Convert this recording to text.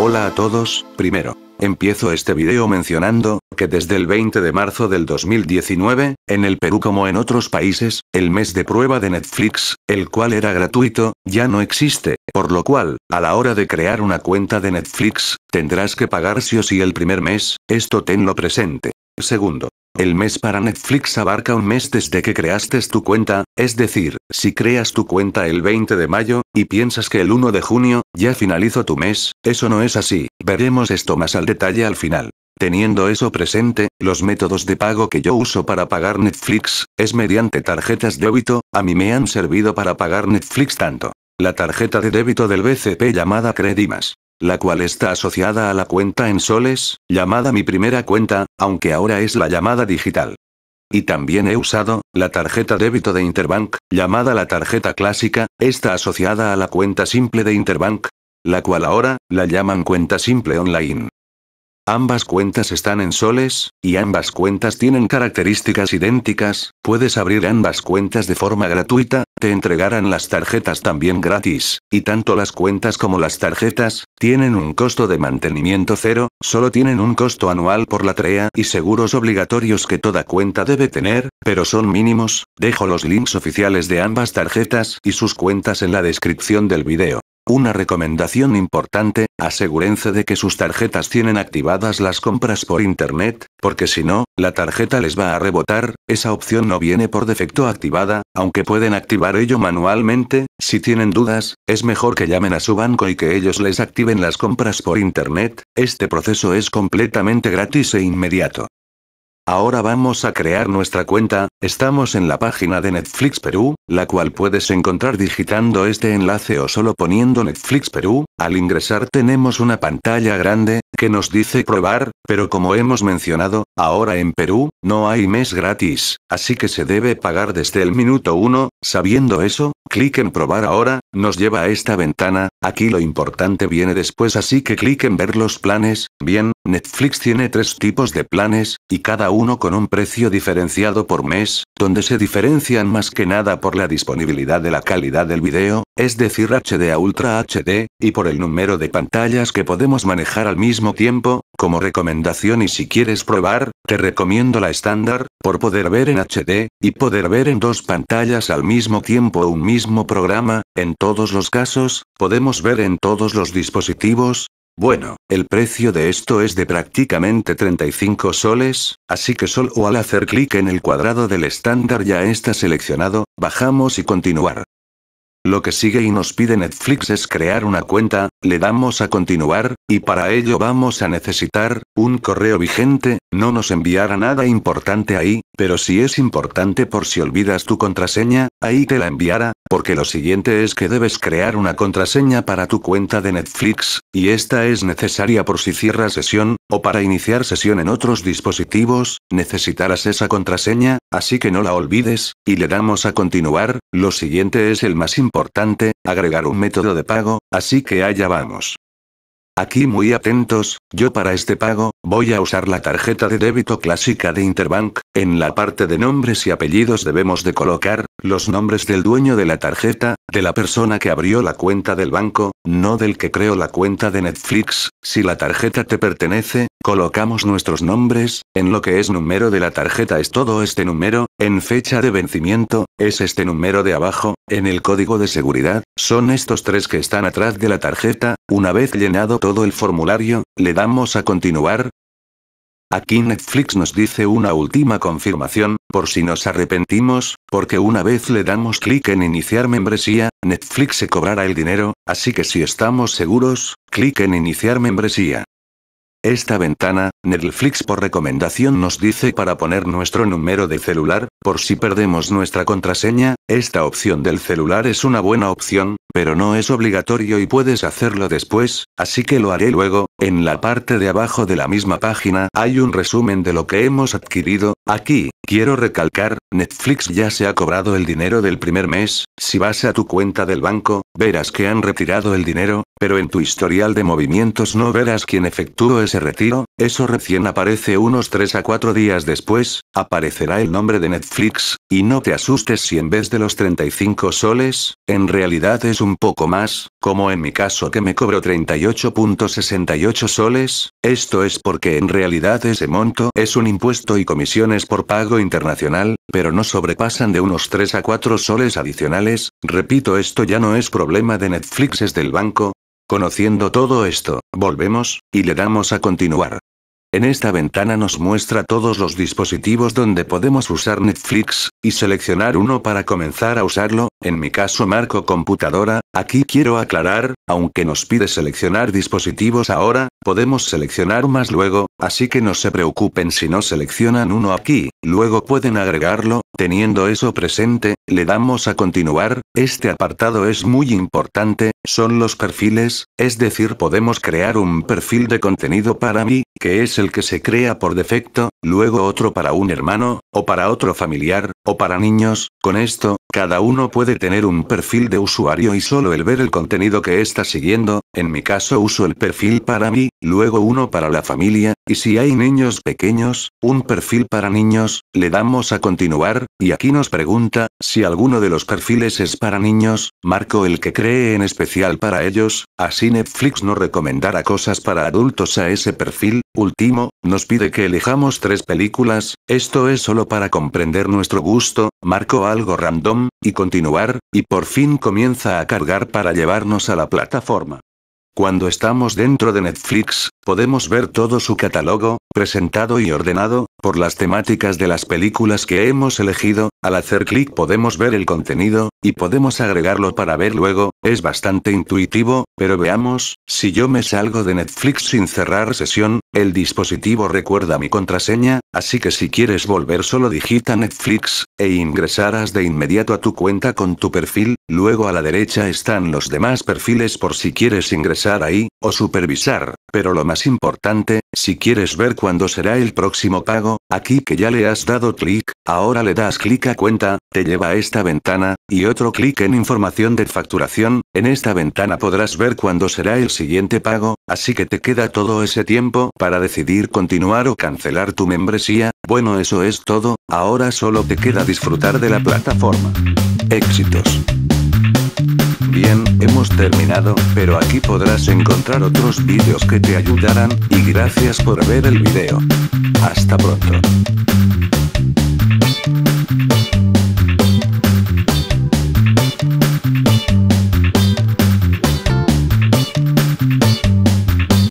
Hola a todos, primero. Empiezo este video mencionando, que desde el 20 de marzo del 2019, en el Perú como en otros países, el mes de prueba de Netflix, el cual era gratuito, ya no existe, por lo cual, a la hora de crear una cuenta de Netflix, tendrás que pagar sí o sí el primer mes, esto tenlo presente. Segundo, el mes para Netflix abarca un mes desde que creaste tu cuenta, es decir, si creas tu cuenta el 20 de mayo, y piensas que el 1 de junio, ya finalizó tu mes, eso no es así, veremos esto más al detalle al final. Teniendo eso presente, los métodos de pago que yo uso para pagar Netflix, es mediante tarjetas de débito, a mí me han servido para pagar Netflix tanto. La tarjeta de débito del BCP llamada Credimas la cual está asociada a la cuenta en soles, llamada mi primera cuenta, aunque ahora es la llamada digital. Y también he usado, la tarjeta débito de Interbank, llamada la tarjeta clásica, está asociada a la cuenta simple de Interbank, la cual ahora, la llaman cuenta simple online. Ambas cuentas están en soles, y ambas cuentas tienen características idénticas, puedes abrir ambas cuentas de forma gratuita, te entregarán las tarjetas también gratis, y tanto las cuentas como las tarjetas, tienen un costo de mantenimiento cero, solo tienen un costo anual por la trea y seguros obligatorios que toda cuenta debe tener, pero son mínimos, dejo los links oficiales de ambas tarjetas y sus cuentas en la descripción del video. Una recomendación importante, asegúrense de que sus tarjetas tienen activadas las compras por internet, porque si no, la tarjeta les va a rebotar, esa opción no viene por defecto activada, aunque pueden activar ello manualmente, si tienen dudas, es mejor que llamen a su banco y que ellos les activen las compras por internet, este proceso es completamente gratis e inmediato. Ahora vamos a crear nuestra cuenta, estamos en la página de Netflix Perú, la cual puedes encontrar digitando este enlace o solo poniendo Netflix Perú, al ingresar tenemos una pantalla grande, que nos dice probar, pero como hemos mencionado, ahora en Perú, no hay mes gratis, así que se debe pagar desde el minuto 1, sabiendo eso, Clic en probar ahora, nos lleva a esta ventana, aquí lo importante viene después así que clic en ver los planes, bien, Netflix tiene tres tipos de planes, y cada uno con un precio diferenciado por mes, donde se diferencian más que nada por la disponibilidad de la calidad del video, es decir HD a Ultra HD, y por el número de pantallas que podemos manejar al mismo tiempo, como recomendación y si quieres probar, te recomiendo la estándar, por poder ver en HD, y poder ver en dos pantallas al mismo tiempo un mismo programa, en todos los casos, podemos ver en todos los dispositivos, bueno, el precio de esto es de prácticamente 35 soles, así que solo al hacer clic en el cuadrado del estándar ya está seleccionado, bajamos y continuar. Lo que sigue y nos pide Netflix es crear una cuenta le damos a continuar, y para ello vamos a necesitar, un correo vigente, no nos enviará nada importante ahí, pero si es importante por si olvidas tu contraseña, ahí te la enviará, porque lo siguiente es que debes crear una contraseña para tu cuenta de Netflix, y esta es necesaria por si cierras sesión, o para iniciar sesión en otros dispositivos, necesitarás esa contraseña, así que no la olvides, y le damos a continuar, lo siguiente es el más importante, agregar un método de pago, así que haya vamos. Aquí muy atentos, yo para este pago, voy a usar la tarjeta de débito clásica de Interbank, en la parte de nombres y apellidos debemos de colocar, los nombres del dueño de la tarjeta, de la persona que abrió la cuenta del banco, no del que creó la cuenta de Netflix, si la tarjeta te pertenece, colocamos nuestros nombres, en lo que es número de la tarjeta es todo este número, en fecha de vencimiento, es este número de abajo, en el código de seguridad, son estos tres que están atrás de la tarjeta, una vez llenado todo el formulario, le damos a continuar, Aquí Netflix nos dice una última confirmación, por si nos arrepentimos, porque una vez le damos clic en iniciar membresía, Netflix se cobrará el dinero, así que si estamos seguros, clic en iniciar membresía. Esta ventana, Netflix por recomendación nos dice para poner nuestro número de celular, por si perdemos nuestra contraseña, esta opción del celular es una buena opción, pero no es obligatorio y puedes hacerlo después, así que lo haré luego, en la parte de abajo de la misma página hay un resumen de lo que hemos adquirido, aquí, quiero recalcar, Netflix ya se ha cobrado el dinero del primer mes, si vas a tu cuenta del banco, verás que han retirado el dinero, pero en tu historial de movimientos no verás quién efectuó se retiro, eso recién aparece unos 3 a 4 días después, aparecerá el nombre de Netflix, y no te asustes si en vez de los 35 soles, en realidad es un poco más, como en mi caso que me cobro 38.68 soles, esto es porque en realidad ese monto es un impuesto y comisiones por pago internacional, pero no sobrepasan de unos 3 a 4 soles adicionales, repito esto ya no es problema de Netflix es del banco, Conociendo todo esto, volvemos, y le damos a continuar. En esta ventana nos muestra todos los dispositivos donde podemos usar Netflix, y seleccionar uno para comenzar a usarlo, en mi caso marco computadora, aquí quiero aclarar, aunque nos pide seleccionar dispositivos ahora, podemos seleccionar más luego, así que no se preocupen si no seleccionan uno aquí, luego pueden agregarlo, teniendo eso presente, le damos a continuar, este apartado es muy importante, son los perfiles, es decir, podemos crear un perfil de contenido para mí, que es el que se crea por defecto, luego otro para un hermano, o para otro familiar, o para niños. Con esto, cada uno puede tener un perfil de usuario y solo el ver el contenido que está siguiendo, en mi caso uso el perfil para mí, luego uno para la familia, y si hay niños pequeños, un perfil para niños, le damos a continuar, y aquí nos pregunta, si alguno de los perfiles es para niños, marco el que cree en especial para ellos, así Netflix no recomendará cosas para adultos a ese perfil. Último, nos pide que elijamos tres películas, esto es solo para comprender nuestro gusto, marco algo random, y continuar, y por fin comienza a cargar para llevarnos a la plataforma. Cuando estamos dentro de Netflix, podemos ver todo su catálogo, presentado y ordenado, por las temáticas de las películas que hemos elegido, al hacer clic podemos ver el contenido, y podemos agregarlo para ver luego, es bastante intuitivo, pero veamos, si yo me salgo de Netflix sin cerrar sesión, el dispositivo recuerda mi contraseña, así que si quieres volver solo digita Netflix, e ingresarás de inmediato a tu cuenta con tu perfil, luego a la derecha están los demás perfiles por si quieres ingresar ahí, o supervisar, pero lo más importante, si quieres ver cuándo será el próximo pago, aquí que ya le has dado clic, ahora le das clic a cuenta, te lleva a esta ventana, y otro clic en información de facturación, en esta ventana podrás ver cuándo será el siguiente pago, así que te queda todo ese tiempo para decidir continuar o cancelar tu membresía, bueno eso es todo, ahora solo te queda disfrutar de la plataforma. Éxitos. Bien, hemos terminado, pero aquí podrás encontrar otros vídeos que te ayudarán, y gracias por ver el video. Hasta pronto.